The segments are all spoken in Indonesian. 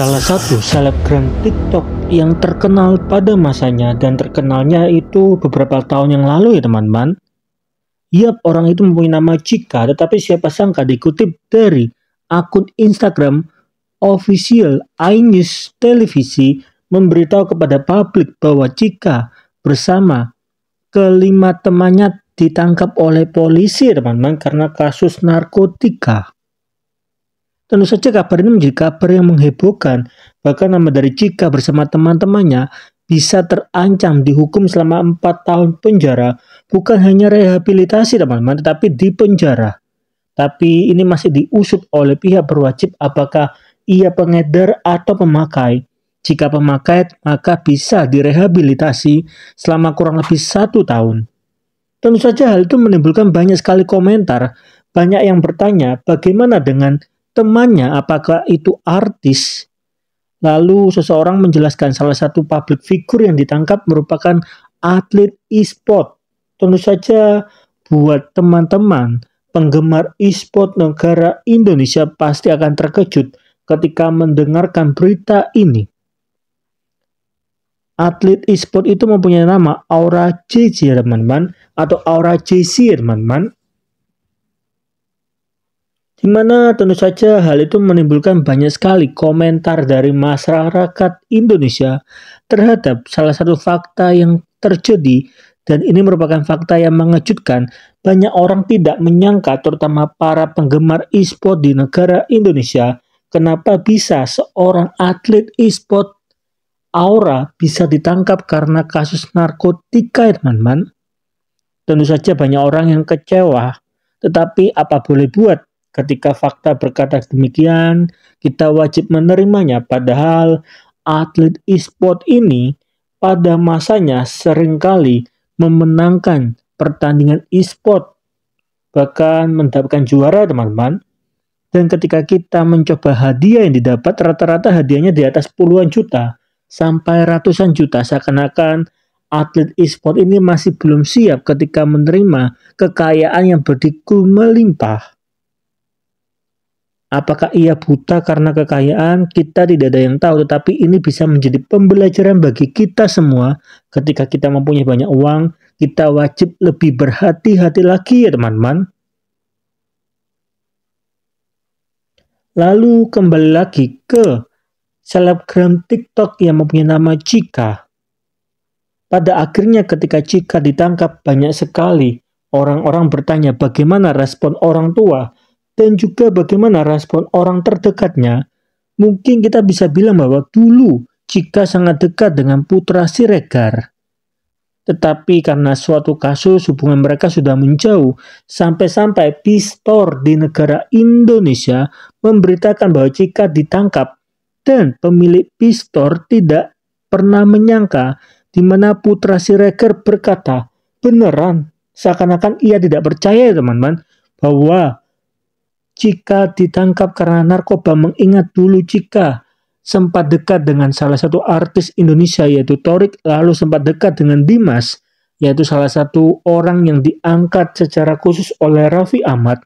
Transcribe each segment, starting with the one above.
Salah satu selebgram TikTok yang terkenal pada masanya dan terkenalnya itu beberapa tahun yang lalu ya teman-teman. Yap, orang itu mempunyai nama Cika, tetapi siapa sangka dikutip dari akun Instagram official iNews Televisi memberitahu kepada publik bahwa Cika bersama kelima temannya ditangkap oleh polisi teman-teman karena kasus narkotika. Tentu saja kabar ini menjadi kabar yang menghebohkan. Bahkan nama dari Cika bersama teman-temannya bisa terancam dihukum selama 4 tahun penjara. Bukan hanya rehabilitasi teman-teman, tetapi di penjara. Tapi ini masih diusut oleh pihak berwajib apakah ia pengedar atau pemakai. Jika pemakai, maka bisa direhabilitasi selama kurang lebih satu tahun. Tentu saja hal itu menimbulkan banyak sekali komentar, banyak yang bertanya bagaimana dengan temannya apakah itu artis Lalu seseorang menjelaskan salah satu public figure yang ditangkap merupakan atlet e-sport. Tentu saja buat teman-teman penggemar e-sport negara Indonesia pasti akan terkejut ketika mendengarkan berita ini. Atlet e-sport itu mempunyai nama Aura JC teman-teman atau Aura JC teman-teman di mana tentu saja hal itu menimbulkan banyak sekali komentar dari masyarakat Indonesia terhadap salah satu fakta yang terjadi dan ini merupakan fakta yang mengejutkan banyak orang tidak menyangka terutama para penggemar e-sport di negara Indonesia kenapa bisa seorang atlet e-sport Aura bisa ditangkap karena kasus narkotika ya teman-teman. Tentu saja banyak orang yang kecewa, tetapi apa boleh buat Ketika fakta berkata demikian, kita wajib menerimanya padahal atlet e-sport ini pada masanya seringkali memenangkan pertandingan e-sport bahkan mendapatkan juara teman-teman. Dan ketika kita mencoba hadiah yang didapat rata-rata hadiahnya di atas puluhan juta sampai ratusan juta seakan-akan atlet e-sport ini masih belum siap ketika menerima kekayaan yang berdiku melimpah. Apakah ia buta karena kekayaan? Kita tidak ada yang tahu, tetapi ini bisa menjadi pembelajaran bagi kita semua. Ketika kita mempunyai banyak uang, kita wajib lebih berhati-hati lagi ya teman-teman. Lalu kembali lagi ke selebgram TikTok yang mempunyai nama Chika. Pada akhirnya ketika Chika ditangkap banyak sekali orang-orang bertanya bagaimana respon orang tua dan juga bagaimana respon orang terdekatnya, mungkin kita bisa bilang bahwa dulu jika sangat dekat dengan putra Siregar. Tetapi karena suatu kasus hubungan mereka sudah menjauh, sampai-sampai Pistor di negara Indonesia memberitakan bahwa jika ditangkap dan pemilik Pistor tidak pernah menyangka di mana putra Siregar berkata, beneran, seakan-akan ia tidak percaya teman-teman, bahwa jika ditangkap karena narkoba mengingat dulu jika sempat dekat dengan salah satu artis Indonesia yaitu Torik lalu sempat dekat dengan Dimas yaitu salah satu orang yang diangkat secara khusus oleh Raffi Ahmad.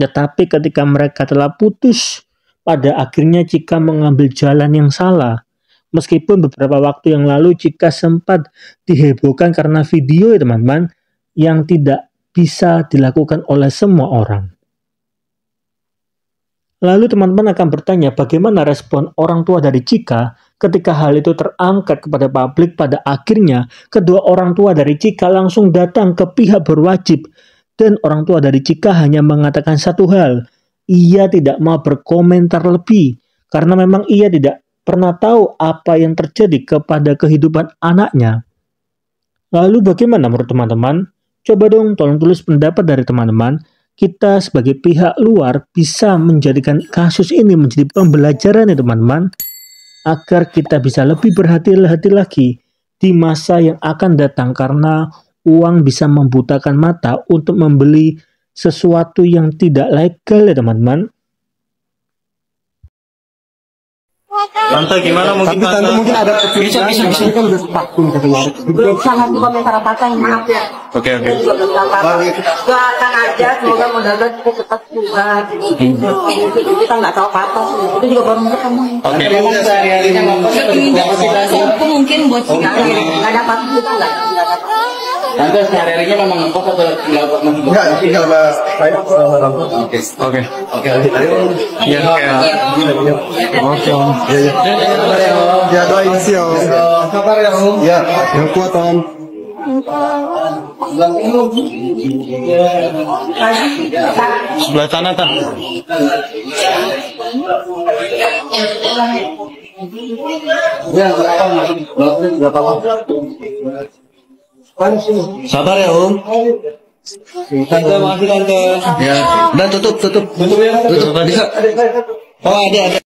Tetapi ketika mereka telah putus, pada akhirnya Cika mengambil jalan yang salah. Meskipun beberapa waktu yang lalu Cika sempat dihebohkan karena video teman-teman yang tidak bisa dilakukan oleh semua orang. Lalu teman-teman akan bertanya bagaimana respon orang tua dari Cika ketika hal itu terangkat kepada publik pada akhirnya kedua orang tua dari Cika langsung datang ke pihak berwajib dan orang tua dari Cika hanya mengatakan satu hal, ia tidak mau berkomentar lebih karena memang ia tidak pernah tahu apa yang terjadi kepada kehidupan anaknya. Lalu bagaimana menurut teman-teman? Coba dong tolong tulis pendapat dari teman-teman kita sebagai pihak luar bisa menjadikan kasus ini menjadi pembelajaran ya teman-teman agar kita bisa lebih berhati-hati lagi di masa yang akan datang karena uang bisa membutakan mata untuk membeli sesuatu yang tidak legal ya teman-teman. Tante gimana mungkin Tapi tante, mungkin ada bisa bisa bisa kan udah vaksin katanya. Belum sangat komentar apa apa maaf ya. Oke oke. Doakan aja semoga mudah-mudahan kita cepat juga. Kita nggak tau apa apa. Itu juga baru mulai kamu. Ya. Oke. Memang sehari-harinya ngomong. Mungkin buat oh, sekali iya. nggak ada apa-apa kita Nanti sehari-harinya memang ngekos atau nggak Enggak, enggak sama saya sama Oke. Oke. Oke. Iya, oke. Oke. Iya, iya. Ya, doain sih, Om. Iya, iya. Iya, Kabar ya, Om? Ya, yang kuat, Om. Sebelah sana, Tan. Ya, berapa? Berapa? Berapa? Sabar ya Om. Tante masih tante. Ya. Dan tutup tutup. Tutup ya. Tutup. Bisa. Oh ada ada.